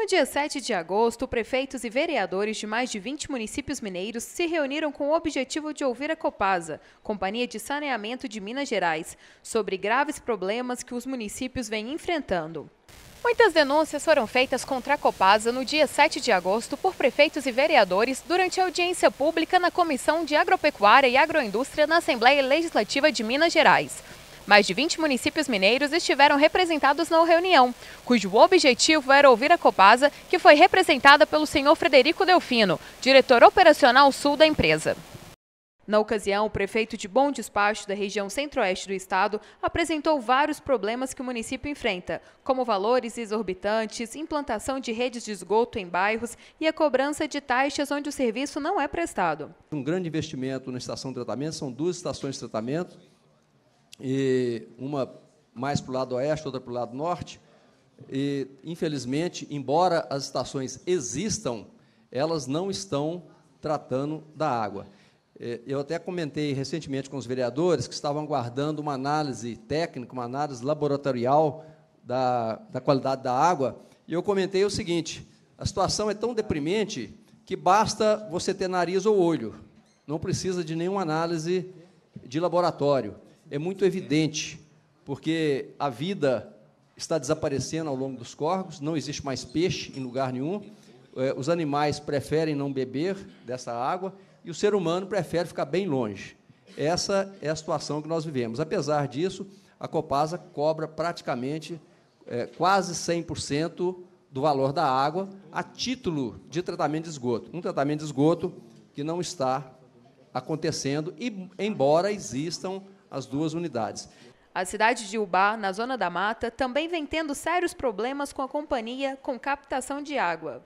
No dia 7 de agosto, prefeitos e vereadores de mais de 20 municípios mineiros se reuniram com o objetivo de ouvir a Copasa, Companhia de Saneamento de Minas Gerais, sobre graves problemas que os municípios vêm enfrentando. Muitas denúncias foram feitas contra a Copasa no dia 7 de agosto por prefeitos e vereadores durante a audiência pública na Comissão de Agropecuária e Agroindústria na Assembleia Legislativa de Minas Gerais. Mais de 20 municípios mineiros estiveram representados na reunião, cujo objetivo era ouvir a Copasa, que foi representada pelo senhor Frederico Delfino, diretor operacional sul da empresa. Na ocasião, o prefeito de Bom Despacho da região centro-oeste do estado apresentou vários problemas que o município enfrenta, como valores exorbitantes, implantação de redes de esgoto em bairros e a cobrança de taxas onde o serviço não é prestado. Um grande investimento na estação de tratamento, são duas estações de tratamento, e uma mais para o lado oeste, outra para o lado norte. E, infelizmente, embora as estações existam, elas não estão tratando da água. Eu até comentei recentemente com os vereadores que estavam aguardando uma análise técnica, uma análise laboratorial da, da qualidade da água, e eu comentei o seguinte: a situação é tão deprimente que basta você ter nariz ou olho, não precisa de nenhuma análise de laboratório é muito evidente, porque a vida está desaparecendo ao longo dos corvos, não existe mais peixe em lugar nenhum, é, os animais preferem não beber dessa água e o ser humano prefere ficar bem longe. Essa é a situação que nós vivemos. Apesar disso, a Copasa cobra praticamente é, quase 100% do valor da água a título de tratamento de esgoto. Um tratamento de esgoto que não está acontecendo, e, embora existam as duas unidades. A cidade de Ubá, na Zona da Mata, também vem tendo sérios problemas com a companhia com captação de água.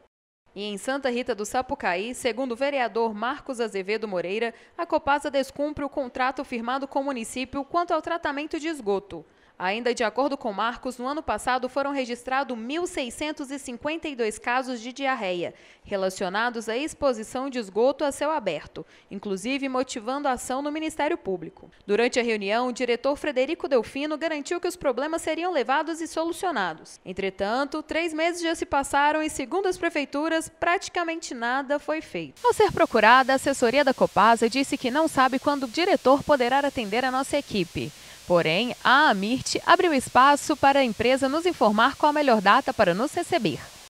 E em Santa Rita do Sapucaí, segundo o vereador Marcos Azevedo Moreira, a Copasa descumpre o contrato firmado com o município quanto ao tratamento de esgoto. Ainda de acordo com Marcos, no ano passado foram registrados 1.652 casos de diarreia relacionados à exposição de esgoto a céu aberto, inclusive motivando a ação no Ministério Público. Durante a reunião, o diretor Frederico Delfino garantiu que os problemas seriam levados e solucionados. Entretanto, três meses já se passaram e, segundo as prefeituras, praticamente nada foi feito. Ao ser procurada, a assessoria da Copasa disse que não sabe quando o diretor poderá atender a nossa equipe. Porém, a Amirte abriu espaço para a empresa nos informar qual a melhor data para nos receber.